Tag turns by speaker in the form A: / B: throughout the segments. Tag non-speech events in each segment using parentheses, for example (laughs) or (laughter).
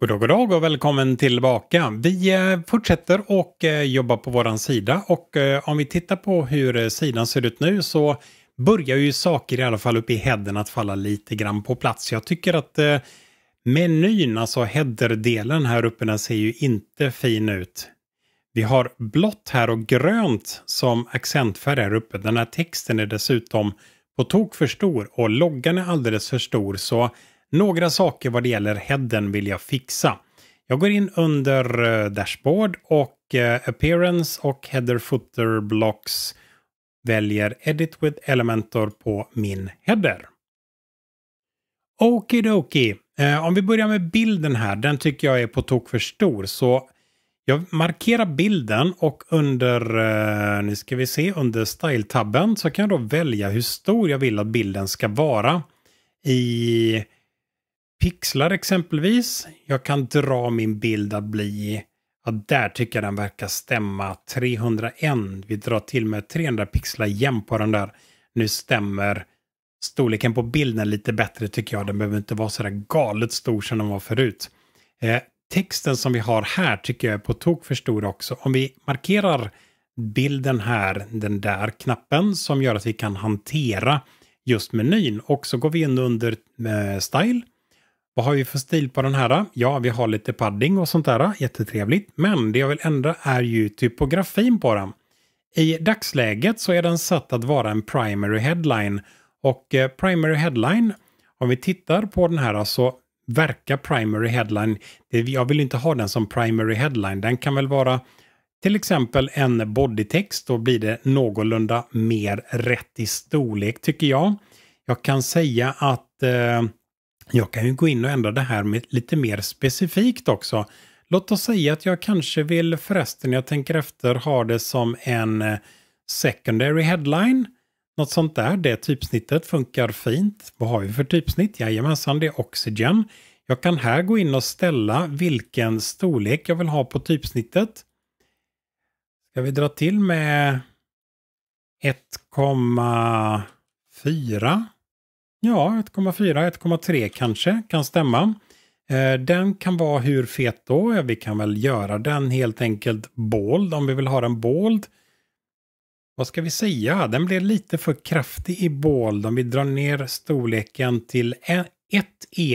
A: God dag, god dag och välkommen tillbaka. Vi eh, fortsätter och eh, jobba på våran sida och eh, om vi tittar på hur sidan ser ut nu så börjar ju saker i alla fall uppe i headen att falla lite grann på plats. Jag tycker att menyn, alltså headerdelen här uppe, den ser ju inte fin ut. Vi har blått här och grönt som accentfärg här uppe. Den här texten är dessutom på tok för stor och loggan är alldeles för stor så några saker vad det gäller headen vill jag fixa. Jag går in under eh, dashboard och eh, appearance och header footer blocks väljer edit with elementor på min header. Okidoki. Eh, om vi börjar med bilden här, den tycker jag är på tok för stor så jag markerar bilden och under, eh, nu ska vi se, under style-tabben så kan jag då välja hur stor jag vill att bilden ska vara i pixlar exempelvis. Jag kan dra min bild att bli... Ja, där tycker jag den verkar stämma. 301. Vi drar till med 300 pixlar igen på den där. Nu stämmer storleken på bilden lite bättre tycker jag. Den behöver inte vara så där galet stor som den var förut. Eh, texten som vi har här tycker jag är på tok för stor också. Om vi markerar bilden här, den där knappen som gör att vi kan hantera just menyn och så går vi in under eh, Style vad har vi för stil på den här? Ja, vi har lite padding och sånt där. Jättetrevligt. Men det jag vill ändra är ju typografin på den. I dagsläget så är den satt att vara en primary headline. Och eh, primary headline, om vi tittar på den här så verkar primary headline, jag vill inte ha den som primary headline, den kan väl vara till exempel en bodytext, då blir det någorlunda mer rätt i storlek tycker jag. Jag kan säga att eh, jag kan ju gå in och ändra det här med lite mer specifikt också. Låt oss säga att jag kanske vill förresten, jag tänker efter, ha det som en eh, secondary headline. Något sånt där, det typsnittet funkar fint. Vad har vi för typsnitt? Jajamensan, det är Oxygen. Jag kan här gå in och ställa vilken storlek jag vill ha på typsnittet. Ska vi dra till med 1,4? Ja, 1,4, 1,3 kanske kan stämma. Eh, den kan vara hur fet då? Vi kan väl göra den helt enkelt bold om vi vill ha den bold. Vad ska vi säga? Den blir lite för kraftig i bold om vi drar ner storleken till 1 e,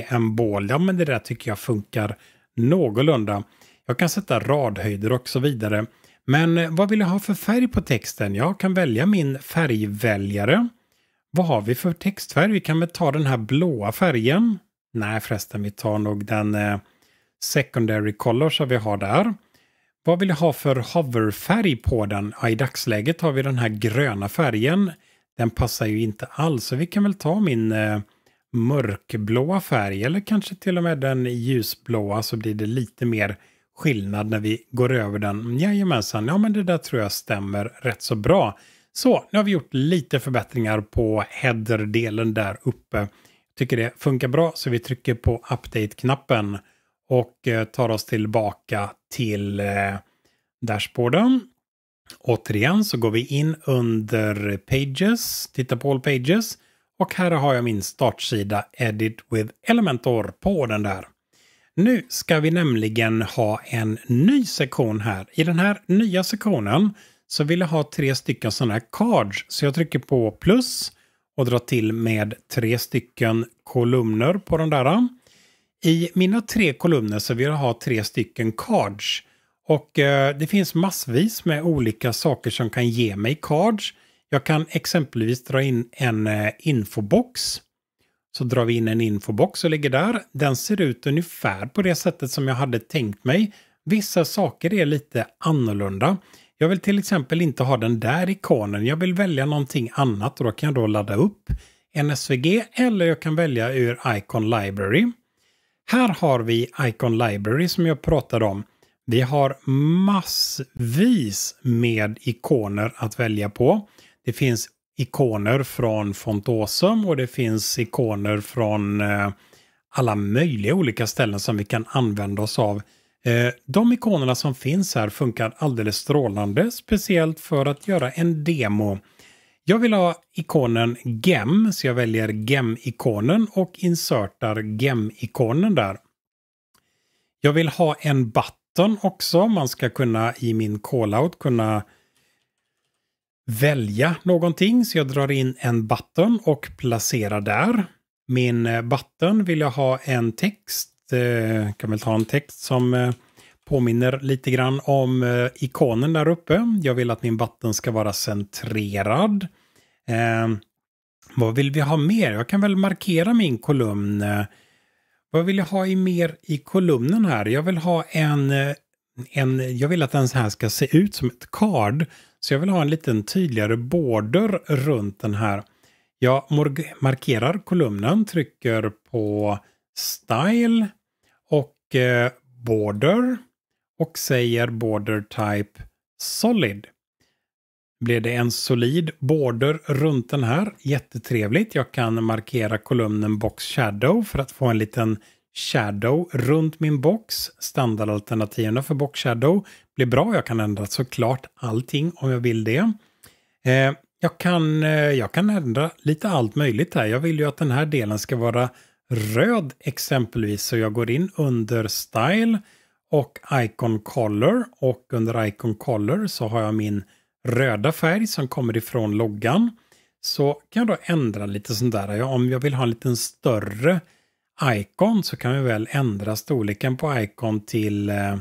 A: EM e bold. Ja, men det där tycker jag funkar någorlunda. Jag kan sätta radhöjder och så vidare. Men eh, vad vill jag ha för färg på texten? Jag kan välja min färgväljare. Vad har vi för textfärg? Vi kan väl ta den här blåa färgen. Nej förresten, vi tar nog den eh, secondary color som vi har där. Vad vill jag ha för hoverfärg på den? Ja, I dagsläget har vi den här gröna färgen. Den passar ju inte alls, så vi kan väl ta min eh, mörkblåa färg eller kanske till och med den ljusblåa så blir det lite mer skillnad när vi går över den. Jajamensan, ja men det där tror jag stämmer rätt så bra. Så, nu har vi gjort lite förbättringar på header-delen där uppe. Tycker det funkar bra så vi trycker på update-knappen och eh, tar oss tillbaka till eh, dashboarden. Återigen så går vi in under Pages, tittar på All Pages och här har jag min startsida Edit with Elementor på den där. Nu ska vi nämligen ha en ny sektion här. I den här nya sektionen så vill jag ha tre stycken sådana här cards. Så jag trycker på plus och drar till med tre stycken kolumner på den där. I mina tre kolumner så vill jag ha tre stycken cards. Och eh, det finns massvis med olika saker som kan ge mig cards. Jag kan exempelvis dra in en eh, infobox. Så drar vi in en infobox och lägger där. Den ser ut ungefär på det sättet som jag hade tänkt mig. Vissa saker är lite annorlunda. Jag vill till exempel inte ha den där ikonen. Jag vill välja någonting annat och då kan jag då ladda upp en SVG eller jag kan välja ur Icon Library. Här har vi Icon Library som jag pratade om. Vi har massvis med ikoner att välja på. Det finns ikoner från Fontosum och det finns ikoner från eh, alla möjliga olika ställen som vi kan använda oss av Eh, de ikonerna som finns här funkar alldeles strålande, speciellt för att göra en demo. Jag vill ha ikonen gem, så jag väljer gem-ikonen och insertar gem-ikonen där. Jag vill ha en button också. Man ska kunna i min callout kunna välja någonting. Så jag drar in en button och placerar där. Min button vill jag ha en text Eh, kan väl ta en text som eh, påminner lite grann om eh, ikonen där uppe. Jag vill att min vatten ska vara centrerad. Vad vill vi ha mer? Jag kan väl markera min kolumn. Vad vill jag ha i mer i kolumnen här? Jag vill ha en, en jag vill att den här ska se ut som ett kard. Så jag vill ha en liten tydligare border runt den här. Jag markerar kolumnen, trycker på Style och eh, Border och säger Border Type Solid. Blir det en solid border runt den här? Jättetrevligt. Jag kan markera kolumnen Box Shadow för att få en liten Shadow runt min box. Standardalternativen för Box Shadow blir bra. Jag kan ändra såklart allting om jag vill det. Eh, jag kan, eh, jag kan ändra lite allt möjligt här. Jag vill ju att den här delen ska vara röd exempelvis. Så jag går in under Style och Icon Color och under Icon Color så har jag min röda färg som kommer ifrån loggan. Så kan jag då ändra lite sånt där. Ja, om jag vill ha en liten större Icon så kan vi väl ändra storleken på Icon till eh,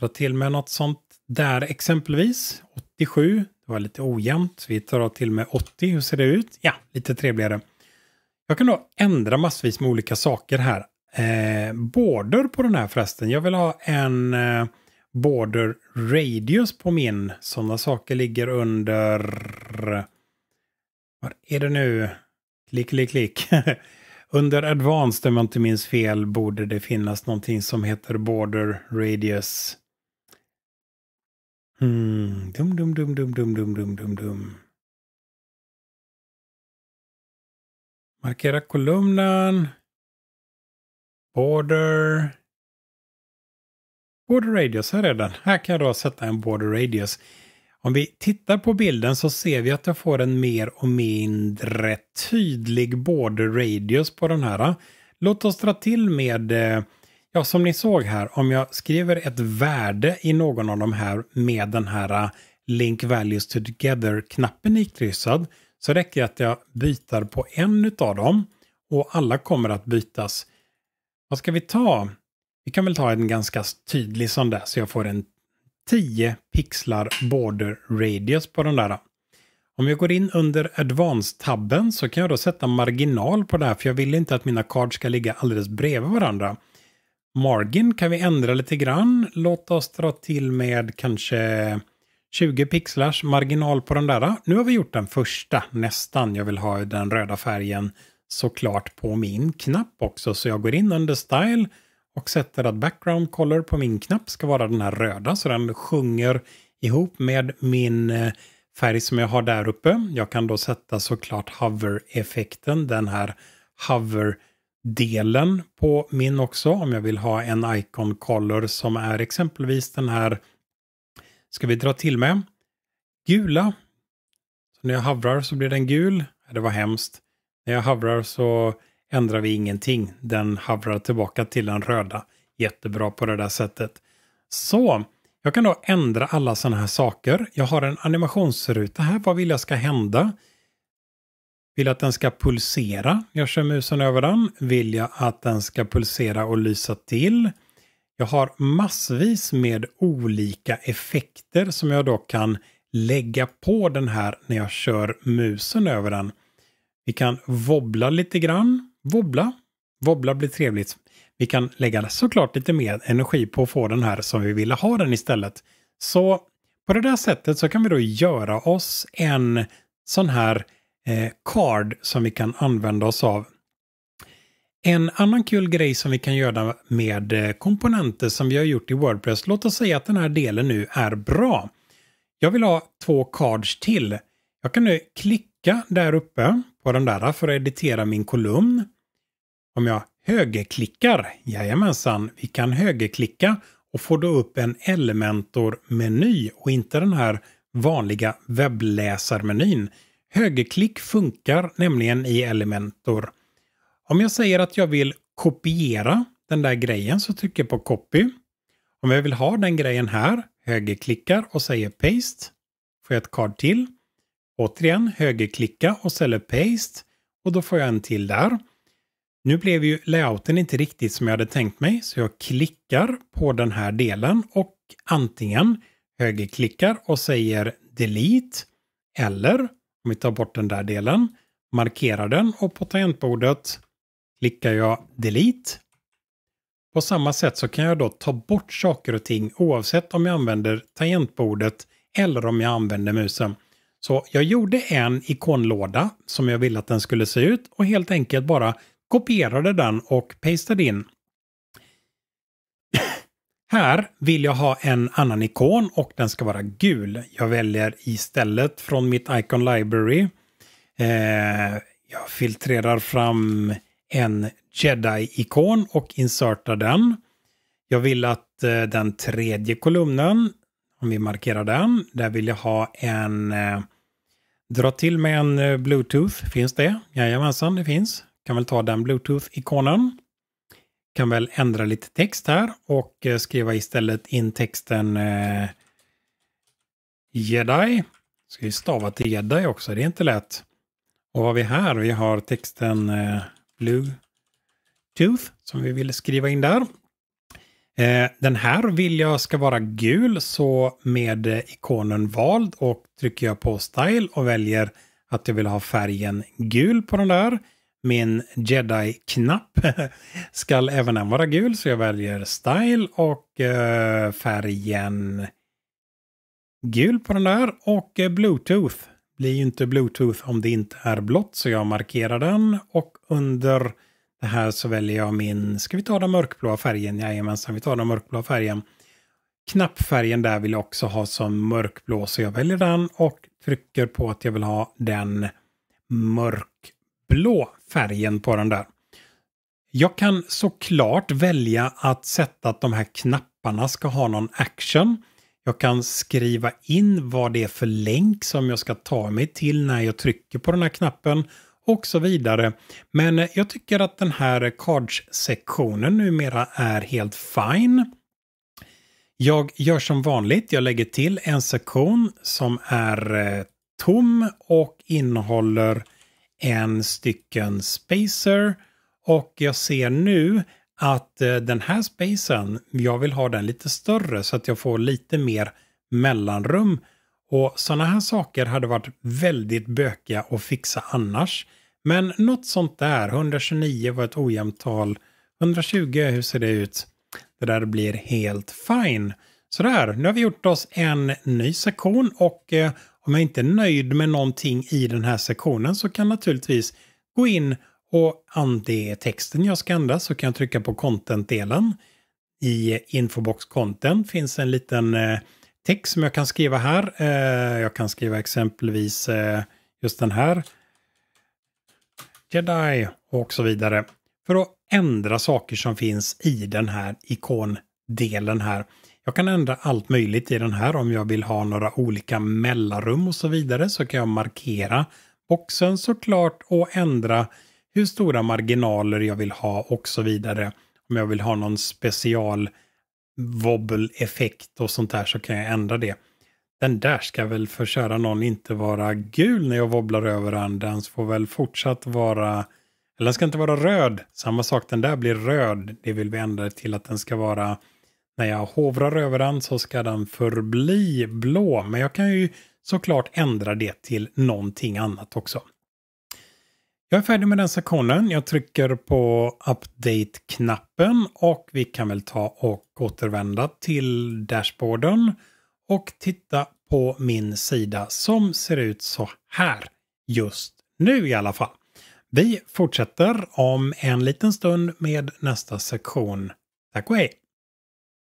A: dra till med något sånt där exempelvis. 87, det var lite ojämnt. Vi tar till med 80, hur ser det ut? Ja, lite trevligare. Jag kan då ändra massvis med olika saker här. Eh, border på den här förresten. Jag vill ha en eh, border radius på min. Sådana saker ligger under... Var är det nu? Klick, klick, klick. (laughs) under advanced, om jag inte minns fel, borde det finnas någonting som heter border radius. Hmm, dum, dum, dum, dum, dum, dum, dum, dum, dum. Markera kolumnen. Border. Border radius, här är den. Här kan jag då sätta en border radius. Om vi tittar på bilden så ser vi att jag får en mer och mindre tydlig border radius på den här. Låt oss dra till med, eh, ja som ni såg här, om jag skriver ett värde i någon av de här med den här eh, Link Values Together-knappen ikryssad så räcker det att jag byter på en av dem och alla kommer att bytas. Vad ska vi ta? Vi kan väl ta en ganska tydlig sån där så jag får en 10 pixlar border radius på den där. Om jag går in under Advanced-tabben så kan jag då sätta marginal på det här för jag vill inte att mina kart ska ligga alldeles bredvid varandra. Margin kan vi ändra lite grann. Låt oss dra till med kanske 20 pixlars marginal på den där. Nu har vi gjort den första, nästan. Jag vill ha den röda färgen såklart på min knapp också. Så jag går in under Style och sätter att background color på min knapp ska vara den här röda. Så den sjunger ihop med min eh, färg som jag har där uppe. Jag kan då sätta såklart hover-effekten, den här hover-delen på min också. Om jag vill ha en icon color som är exempelvis den här ska vi dra till med gula. Så när jag havrar så blir den gul. Det var hemskt. När jag havrar så ändrar vi ingenting. Den havrar tillbaka till den röda. Jättebra på det där sättet. Så, jag kan då ändra alla sådana här saker. Jag har en animationsruta här. Vad vill jag ska hända? Vill jag att den ska pulsera? Jag kör musen över den. Vill jag att den ska pulsera och lysa till? Jag har massvis med olika effekter som jag då kan lägga på den här när jag kör musen över den. Vi kan wobbla lite grann. Wobbla. Wobbla blir trevligt. Vi kan lägga såklart lite mer energi på att få den här som vi ville ha den istället. Så på det där sättet så kan vi då göra oss en sån här eh, card som vi kan använda oss av en annan kul grej som vi kan göra med eh, komponenter som vi har gjort i Wordpress, låt oss säga att den här delen nu är bra. Jag vill ha två cards till. Jag kan nu klicka där uppe på den där för att editera min kolumn. Om jag högerklickar, jajamensan, vi kan högerklicka och få då upp en Elementor-meny och inte den här vanliga webbläsarmenyn. Högerklick funkar nämligen i Elementor. Om jag säger att jag vill kopiera den där grejen så trycker jag på copy. Om jag vill ha den grejen här, högerklickar och säger paste. Får jag ett Card till. Återigen högerklicka och säger paste och då får jag en till där. Nu blev ju layouten inte riktigt som jag hade tänkt mig så jag klickar på den här delen och antingen högerklickar och säger delete eller om vi tar bort den där delen, markerar den och på tangentbordet Klickar jag delete. På samma sätt så kan jag då ta bort saker och ting oavsett om jag använder tangentbordet eller om jag använder musen. Så jag gjorde en ikonlåda som jag ville att den skulle se ut och helt enkelt bara kopierade den och pastade in. (coughs) Här vill jag ha en annan ikon och den ska vara gul. Jag väljer istället från mitt Icon Library. Eh, jag filtrerar fram en jedi-ikon och inserta den. Jag vill att eh, den tredje kolumnen, om vi markerar den, där vill jag ha en... Eh, dra till med en eh, bluetooth, finns det? Jajamensan, det finns. Kan väl ta den bluetooth-ikonen. Kan väl ändra lite text här och skriva istället in texten Jedi. Ska vi stava till Jedi också, det är inte lätt. Och vad har vi här? Vi har texten eh, Bluetooth som vi ville skriva in där. Eh, den här vill jag ska vara gul så med ikonen vald och trycker jag på Style och väljer att jag vill ha färgen gul på den där. Min Jedi-knapp (laughs) ska även den vara gul så jag väljer Style och eh, färgen gul på den där och eh, Bluetooth blir ju inte Bluetooth om det inte är blått så jag markerar den och under det här så väljer jag min, ska vi ta den mörkblåa färgen? Jajamensan, vi tar den mörkblåa färgen. Knappfärgen där vill jag också ha som mörkblå så jag väljer den och trycker på att jag vill ha den mörkblå färgen på den där. Jag kan såklart välja att sätta att de här knapparna ska ha någon action. Jag kan skriva in vad det är för länk som jag ska ta mig till när jag trycker på den här knappen och så vidare. Men eh, jag tycker att den här cards-sektionen numera är helt fine. Jag gör som vanligt, jag lägger till en sektion som är eh, tom och innehåller en stycken spacer. Och jag ser nu att eh, den här spacen, jag vill ha den lite större så att jag får lite mer mellanrum. Och sådana här saker hade varit väldigt bökiga att fixa annars. Men något sånt där, 129 var ett ojämnt tal. 120, hur ser det ut? Det där blir helt fine. Sådär, nu har vi gjort oss en ny sektion och eh, om jag inte är nöjd med någonting i den här sektionen så kan naturligtvis gå in och om texten jag ska ändra så kan jag trycka på content-delen. I infobox content finns en liten eh, text som jag kan skriva här. Eh, jag kan skriva exempelvis eh, just den här. Jedi och så vidare. För att ändra saker som finns i den här ikondelen här. Jag kan ändra allt möjligt i den här om jag vill ha några olika mellanrum och så vidare så kan jag markera boxen såklart och ändra hur stora marginaler jag vill ha och så vidare. Om jag vill ha någon special wobble-effekt och sånt där så kan jag ändra det. Den där ska väl för köra någon inte vara gul när jag wobblar över den. Den får väl fortsatt vara, eller den ska inte vara röd. Samma sak, den där blir röd. Det vill vi ändra till att den ska vara, när jag hovrar över den så ska den förbli blå. Men jag kan ju såklart ändra det till någonting annat också. Jag är färdig med den sektionen. Jag trycker på Update-knappen och vi kan väl ta och återvända till dashboarden och titta på min sida som ser ut så här just nu i alla fall. Vi fortsätter om en liten stund med nästa sektion. Tack och hej!